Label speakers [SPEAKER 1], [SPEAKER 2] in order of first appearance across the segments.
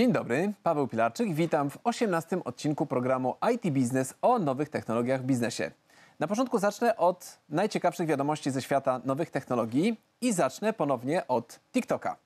[SPEAKER 1] Dzień dobry, Paweł Pilarczyk, witam w 18 odcinku programu IT Biznes o nowych technologiach w biznesie. Na początku zacznę od najciekawszych wiadomości ze świata nowych technologii i zacznę ponownie od TikToka.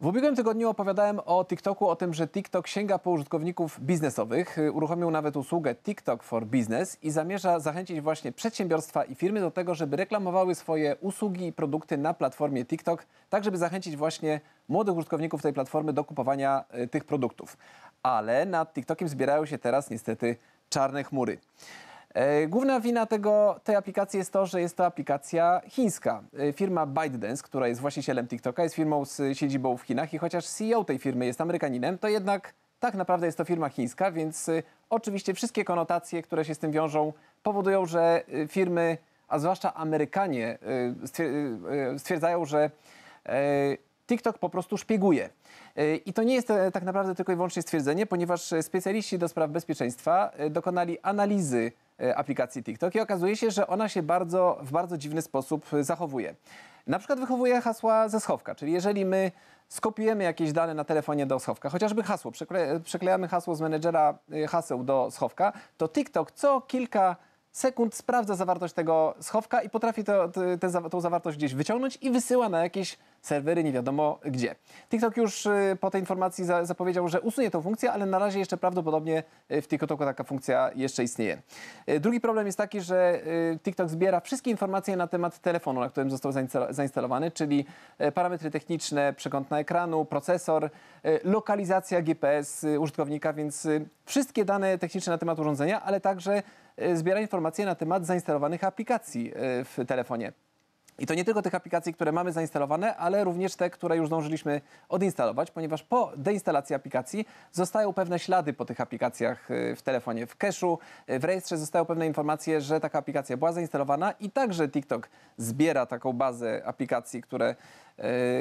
[SPEAKER 1] W ubiegłym tygodniu opowiadałem o TikToku, o tym, że TikTok sięga po użytkowników biznesowych. Y, uruchomił nawet usługę TikTok for Business i zamierza zachęcić właśnie przedsiębiorstwa i firmy do tego, żeby reklamowały swoje usługi i produkty na platformie TikTok, tak żeby zachęcić właśnie młodych użytkowników tej platformy do kupowania y, tych produktów. Ale nad TikTokiem zbierają się teraz niestety czarne chmury. E, główna wina tego, tej aplikacji jest to, że jest to aplikacja chińska. E, firma ByteDance, która jest właścicielem TikToka, jest firmą z siedzibą w Chinach i chociaż CEO tej firmy jest Amerykaninem, to jednak tak naprawdę jest to firma chińska, więc e, oczywiście wszystkie konotacje, które się z tym wiążą, powodują, że firmy, a zwłaszcza Amerykanie, stwierdzają, że TikTok po prostu szpieguje. Y, I to nie jest e, tak naprawdę tylko i wyłącznie stwierdzenie, ponieważ e, specjaliści do spraw bezpieczeństwa e, dokonali analizy aplikacji TikTok i okazuje się, że ona się bardzo, w bardzo dziwny sposób zachowuje. Na przykład wychowuje hasła ze schowka, czyli jeżeli my skopiujemy jakieś dane na telefonie do schowka, chociażby hasło, przeklejamy hasło z menedżera haseł do schowka, to TikTok co kilka sekund sprawdza zawartość tego schowka i potrafi to, te, te, tą zawartość gdzieś wyciągnąć i wysyła na jakieś serwery nie wiadomo gdzie. TikTok już y, po tej informacji zapowiedział, że usunie tą funkcję, ale na razie jeszcze prawdopodobnie y, w TikToku taka funkcja jeszcze istnieje. Y, drugi problem jest taki, że TikTok zbiera wszystkie informacje na temat telefonu, na którym został zainstalowany, czyli parametry techniczne, na ekranu, procesor, lokalizacja GPS użytkownika, więc wszystkie dane techniczne na temat urządzenia, ale także zbiera informacje na temat zainstalowanych aplikacji w telefonie. I to nie tylko tych aplikacji, które mamy zainstalowane, ale również te, które już zdążyliśmy odinstalować, ponieważ po deinstalacji aplikacji zostają pewne ślady po tych aplikacjach y, w telefonie, w cache'u, y, w rejestrze zostają pewne informacje, że taka aplikacja była zainstalowana i także TikTok zbiera taką bazę aplikacji, które,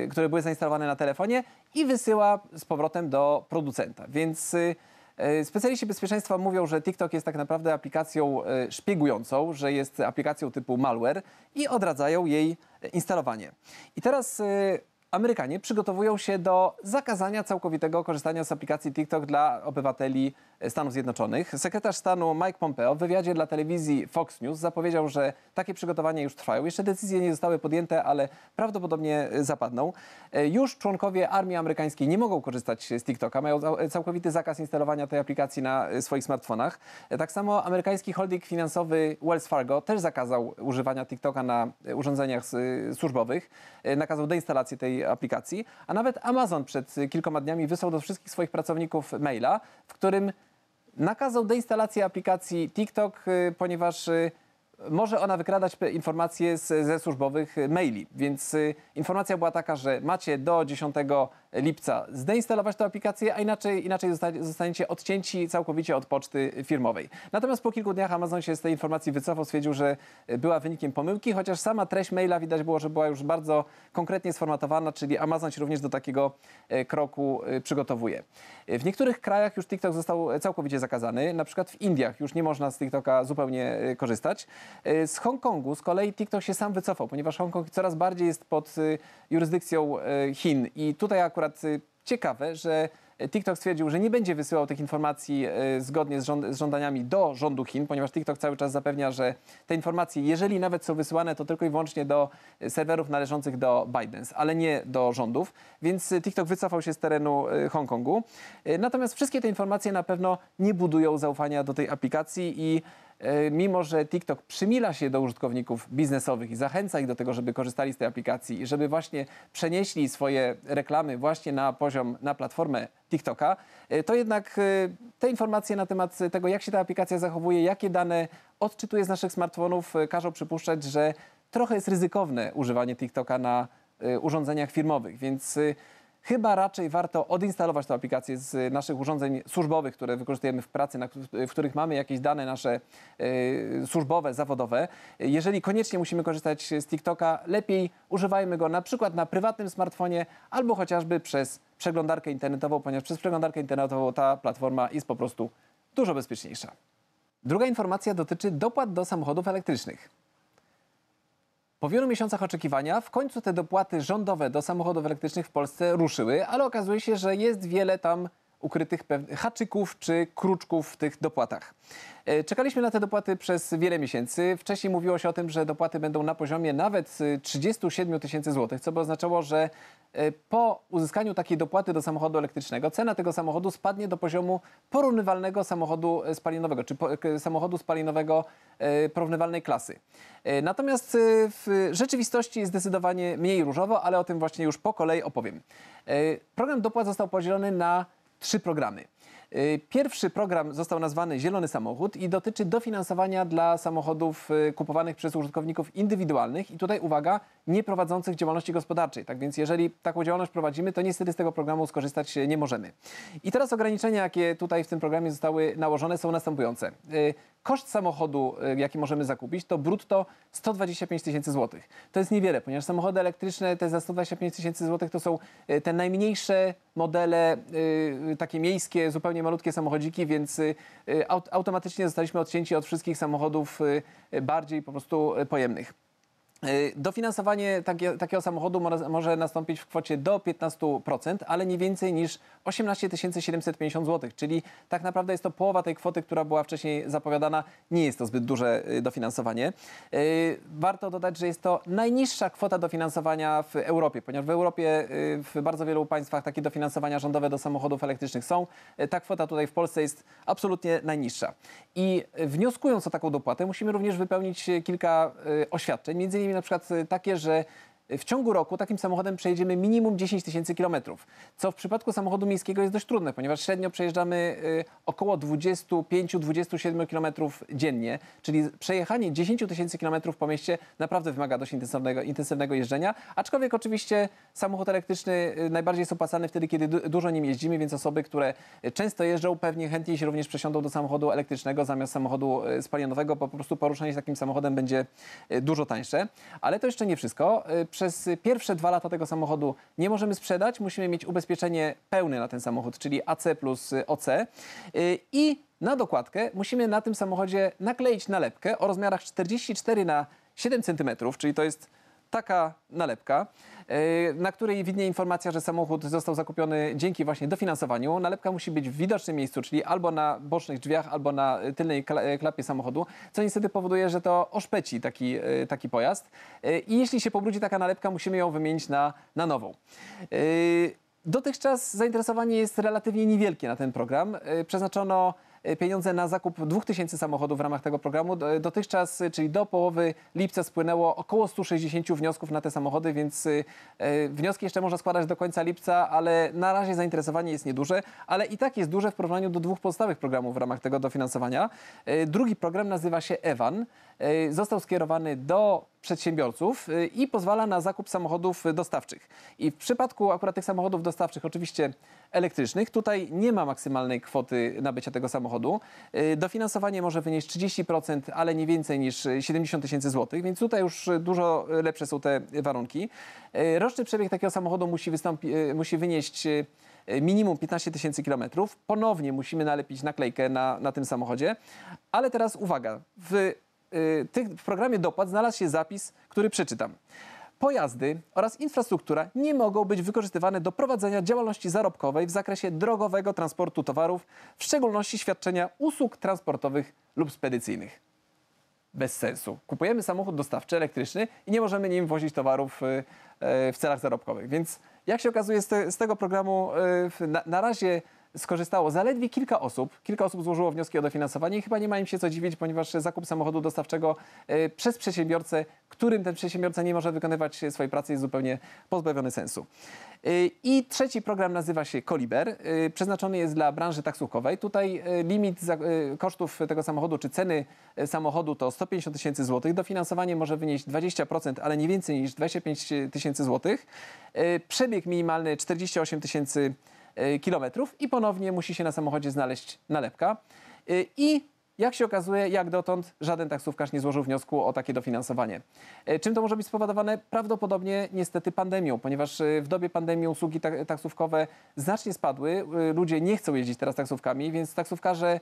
[SPEAKER 1] y, które były zainstalowane na telefonie i wysyła z powrotem do producenta. Więc E, specjaliści bezpieczeństwa mówią, że TikTok jest tak naprawdę aplikacją e, szpiegującą, że jest aplikacją typu malware i odradzają jej e, instalowanie. I teraz Amerykanie przygotowują się do zakazania całkowitego korzystania z aplikacji TikTok dla obywateli Stanów Zjednoczonych. Sekretarz stanu Mike Pompeo w wywiadzie dla telewizji Fox News zapowiedział, że takie przygotowania już trwają. Jeszcze decyzje nie zostały podjęte, ale prawdopodobnie zapadną. Już członkowie armii amerykańskiej nie mogą korzystać z TikToka. Mają całkowity zakaz instalowania tej aplikacji na swoich smartfonach. Tak samo amerykański holding finansowy Wells Fargo też zakazał używania TikToka na urządzeniach y, służbowych. Nakazał deinstalację tej aplikacji, a nawet Amazon przed kilkoma dniami wysłał do wszystkich swoich pracowników maila, w którym nakazał deinstalację aplikacji TikTok, y, ponieważ y, może ona wykradać informacje z, ze służbowych y, maili. Więc informacja była taka, że macie do 10 lipca zdeinstalować tę aplikację, a inaczej, inaczej zostaniecie odcięci całkowicie od poczty firmowej. Natomiast po kilku dniach Amazon się z tej informacji wycofał, stwierdził, że była wynikiem pomyłki, chociaż sama treść maila widać było, że była już bardzo konkretnie sformatowana, czyli Amazon się również do takiego e, kroku e, przygotowuje. E, w niektórych krajach już TikTok został całkowicie zakazany, na przykład w Indiach już nie można z TikToka zupełnie korzystać. Z Hongkongu z kolei TikTok się sam wycofał, ponieważ Hongkong coraz bardziej jest pod jurysdykcją Chin i tutaj akurat akurat y, ciekawe, że TikTok stwierdził, że nie będzie wysyłał tych informacji y, zgodnie z, żąd z, żądaniami do rządu Chin, ponieważ TikTok cały czas zapewnia, że te informacje, jeżeli nawet są wysyłane, to tylko i wyłącznie do serwerów należących do Bidens, ale nie do rządów. Więc TikTok wycofał się z terenu y, Hongkongu. Natomiast wszystkie te informacje na pewno nie budują zaufania do tej aplikacji i E, mimo że TikTok przymila się do użytkowników biznesowych i zachęca ich do tego, żeby korzystali z tej aplikacji i żeby właśnie przenieśli swoje reklamy właśnie na poziom, na platformę TikToka, e, to jednak e, te informacje na temat tego, jak się ta aplikacja zachowuje, jakie dane odczytuje z naszych smartfonów, każą przypuszczać, że trochę jest ryzykowne używanie TikToka na urządzeniach firmowych, więc chyba raczej warto odinstalować tę aplikację z e, naszych urządzeń służbowych, które wykorzystujemy w pracy, na, w których mamy jakieś dane nasze y, służbowe, zawodowe. Jeżeli koniecznie musimy korzystać z TikToka, lepiej używajmy go na przykład na prywatnym smartfonie albo chociażby przez przeglądarkę internetową, ponieważ przez przeglądarkę internetową ta platforma jest po prostu dużo bezpieczniejsza. Druga informacja dotyczy dopłat do samochodów elektrycznych. Po wielu miesiącach oczekiwania w końcu te dopłaty rządowe do samochodów elektrycznych w Polsce ruszyły, ale okazuje się, że jest wiele tam ukrytych haczyków czy kruczków w tych dopłatach. E, czekaliśmy na te dopłaty przez wiele miesięcy. Wcześniej mówiło się o tym, że dopłaty będą na poziomie nawet 37 e, tysięcy złotych, co by oznaczało, że e, po uzyskaniu takiej dopłaty do samochodu elektrycznego cena tego samochodu spadnie do poziomu porównywalnego samochodu spalinowego, czy samochodu spalinowego porównywalnej klasy. Natomiast w rzeczywistości jest zdecydowanie mniej różowo, ale o tym właśnie już po kolei opowiem. Program dopłat został podzielony na trzy programy. Y, pierwszy program został nazwany Zielony Samochód i dotyczy dofinansowania dla samochodów y, kupowanych przez użytkowników indywidualnych i tutaj uwaga, nie prowadzących działalności gospodarczej. Tak więc jeżeli taką działalność prowadzimy, to niestety z tego programu skorzystać y, nie możemy. I teraz ograniczenia, jakie tutaj w tym programie zostały nałożone są następujące. Koszt samochodu, e, jaki możemy zakupić, to brutto 125 tysięcy złotych. To jest niewiele, ponieważ samochody elektryczne te za 125 tysięcy złotych to są e, te najmniejsze modele, e, takie miejskie, zupełnie malutkie samochodziki, więc automatycznie zostaliśmy odcięci od wszystkich samochodów bardziej po prostu pojemnych. Y, dofinansowanie takie, takiego samochodu może, może nastąpić w kwocie do 15%, ale nie więcej niż 18 750 zł, czyli tak naprawdę jest to połowa tej kwoty, która była wcześniej zapowiadana. Nie jest to zbyt duże y, dofinansowanie. Y, warto dodać, że jest to najniższa kwota dofinansowania w Europie, ponieważ w Europie w bardzo wielu państwach takie dofinansowania rządowe do samochodów elektrycznych są. Ta kwota tutaj w Polsce jest absolutnie najniższa. I wnioskując o taką dopłatę, musimy również wypełnić kilka oświadczeń, między innymi mi na przykład y, takie, że w ciągu roku takim samochodem przejedziemy minimum 10 tysięcy kilometrów, co w przypadku samochodu miejskiego jest dość trudne, ponieważ średnio przejeżdżamy y, około 25-27 kilometrów dziennie, czyli przejechanie 10 tysięcy kilometrów po mieście naprawdę wymaga dość intensywnego, intensywnego jeżdżenia, aczkolwiek oczywiście samochód elektryczny y, najbardziej jest opłacany wtedy, kiedy dużo nim jeździmy, więc osoby, które y, często jeżdżą, pewnie chętniej się również przesiądą do samochodu elektrycznego zamiast samochodu spalinowego, bo po prostu poruszanie się takim samochodem będzie dużo tańsze. Ale to jeszcze nie wszystko przez pierwsze dwa lata tego samochodu nie możemy sprzedać. Musimy mieć ubezpieczenie pełne na ten samochód, czyli AC plus y, OC. Y, I na dokładkę musimy na tym samochodzie nakleić nalepkę o rozmiarach 44 na 7 cm, czyli to jest taka nalepka, e, na której widnieje informacja, że samochód został zakupiony dzięki właśnie dofinansowaniu. Nalepka musi być w widocznym miejscu, czyli albo na bocznych drzwiach, albo na tylnej e, klapie samochodu, co niestety powoduje, że to oszpeci taki, e, taki pojazd. I jeśli się pobrudzi taka nalepka, musimy ją wymienić na, na nową. Dotychczas zainteresowanie jest relatywnie niewielkie na ten program. Przeznaczono E, pieniądze na zakup 2000 samochodów w ramach tego programu. Dotychczas, e, czyli do połowy lipca spłynęło około 160 wniosków na te samochody, więc e, wnioski jeszcze można składać do końca lipca, ale na razie zainteresowanie jest nieduże, ale i tak jest duże w porównaniu do dwóch pozostałych programów w ramach tego dofinansowania. Drugi program nazywa się EWAN. E, został skierowany do przedsiębiorców e, i pozwala na zakup samochodów dostawczych. I w przypadku akurat tych samochodów dostawczych, oczywiście elektrycznych, tutaj nie ma maksymalnej kwoty nabycia tego samochodu. E, dofinansowanie może wynieść 30%, ale nie więcej niż 70 tysięcy złotych, więc tutaj już dużo lepsze są te warunki. Roczny przebieg takiego samochodu musi, wystąpi- musi wynieść minimum 15 tysięcy kilometrów. Ponownie musimy nalepić naklejkę na, na tym samochodzie. Ale teraz uwaga, w Y, w programie dopłat znalazł się zapis, który przeczytam. Pojazdy oraz infrastruktura nie mogą być wykorzystywane do prowadzenia działalności zarobkowej w zakresie drogowego transportu towarów, w szczególności świadczenia usług transportowych lub spedycyjnych. Bez sensu. Kupujemy samochód dostawczy elektryczny i nie możemy nim wozić towarów y, y, w celach zarobkowych. Więc jak się okazuje z, te, z tego programu na, na razie skorzystało zaledwie kilka osób. Kilka osób złożyło wnioski o dofinansowanie i chyba nie ma im się co dziwić, ponieważ zakup samochodu dostawczego e, przez przedsiębiorcę, którym ten przedsiębiorca nie może wykonywać swojej pracy, jest zupełnie pozbawiony sensu. E, I trzeci program nazywa się Koliber. E, przeznaczony jest dla branży taksówkowej. Tutaj limit kosztów tego samochodu czy ceny samochodu to 150 tysięcy złotych. Dofinansowanie może wynieść 20%, ale nie więcej niż 25 tysięcy złotych. Przebieg minimalny 48 tysięcy złotych E, kilometrów i ponownie musi się na samochodzie znaleźć nalepka. E, I jak się okazuje, jak dotąd żaden taksówkarz nie złożył wniosku o takie dofinansowanie. E, czym to może być spowodowane? Prawdopodobnie niestety pandemią, ponieważ w dobie pandemii usługi taksówkowe znacznie spadły. Ludzie nie chcą jeździć teraz taksówkami, więc taksówkarze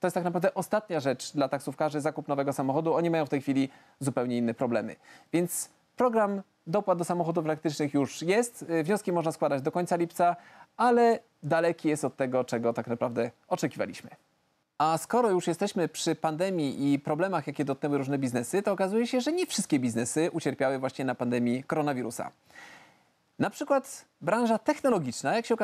[SPEAKER 1] to jest tak naprawdę ostatnia rzecz dla taksówkarzy zakup nowego samochodu. Oni mają w tej chwili zupełnie inne problemy. Więc program dopłat do samochodów elektrycznych już jest. Wnioski można składać do końca lipca, ale daleki jest od tego, czego tak naprawdę oczekiwaliśmy. A skoro już jesteśmy przy pandemii i problemach, jakie dotknęły różne biznesy, to okazuje się, że nie wszystkie biznesy ucierpiały właśnie na pandemii koronawirusa. Na przykład branża technologiczna, jak się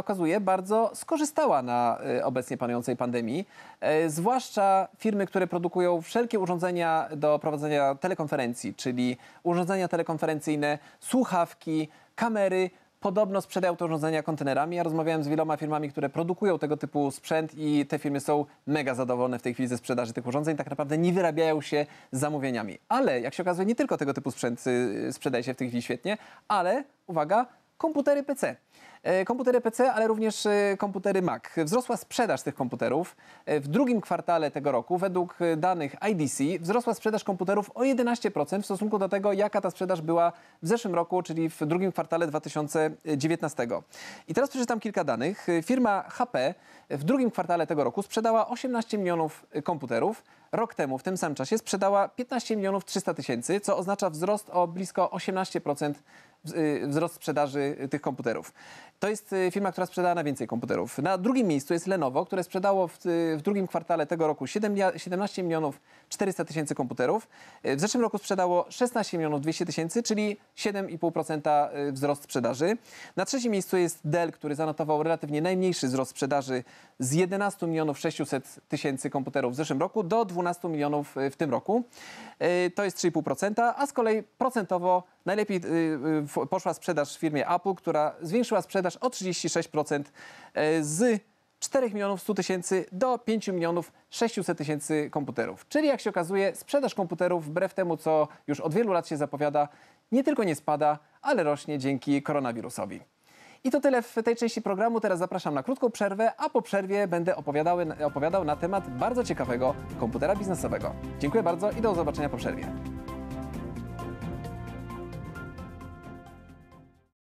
[SPEAKER 1] okazuje, bardzo skorzystała na e, obecnie panującej pandemii. E, zwłaszcza firmy, które produkują wszelkie urządzenia do prowadzenia telekonferencji, czyli urządzenia telekonferencyjne, słuchawki, kamery, Podobno sprzedają te urządzenia kontenerami. Ja rozmawiałem z wieloma firmami, które produkują tego typu sprzęt i te firmy są mega zadowolone w tej chwili ze sprzedaży tych urządzeń. Tak naprawdę nie wyrabiają się zamówieniami. Ale jak się okazuje, nie tylko tego typu sprzęt y, sprzedaje się w tej chwili świetnie, ale uwaga, komputery PC. E, komputery PC, ale również e, komputery Mac. Wzrosła sprzedaż tych komputerów. E, w drugim kwartale tego roku, według danych IDC, wzrosła sprzedaż komputerów o 11% w stosunku do tego, jaka ta sprzedaż była w zeszłym roku, czyli w drugim kwartale 2019. I teraz przeczytam kilka danych. Firma HP w drugim kwartale tego roku sprzedała 18 milionów komputerów. Rok temu, w tym samym czasie, sprzedała 15 milionów 300 tysięcy, co oznacza wzrost o blisko 18% Y, wzrost sprzedaży tych komputerów. To jest y, firma, która sprzedała najwięcej komputerów. Na drugim miejscu jest Lenovo, które sprzedało w, y, w drugim kwartale tego roku 7, 17 milionów 400 tysięcy komputerów. Y, w zeszłym roku sprzedało 16 milionów 200 tysięcy, czyli 7,5% wzrost sprzedaży. Na trzecim miejscu jest Dell, który zanotował relatywnie najmniejszy wzrost sprzedaży z 11 milionów 600 tysięcy komputerów w zeszłym roku do 12 milionów w tym roku. To jest 3,5%, a z kolei procentowo najlepiej poszła sprzedaż w firmie Apple, która zwiększyła sprzedaż sprzedaż o 36% e, z 4 milionów 100 tysięcy do 5 milionów 600 tysięcy komputerów. Czyli jak się okazuje, sprzedaż komputerów, wbrew temu co już od wielu lat się zapowiada, nie tylko nie spada, ale rośnie dzięki koronawirusowi. I to tyle w tej części programu. Teraz zapraszam na krótką przerwę, a po przerwie będę opowiadał na temat bardzo ciekawego komputera biznesowego. Dziękuję bardzo i do zobaczenia po przerwie.